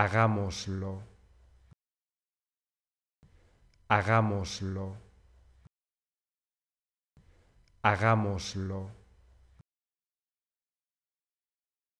hagámoslo, hagámoslo, hagámoslo.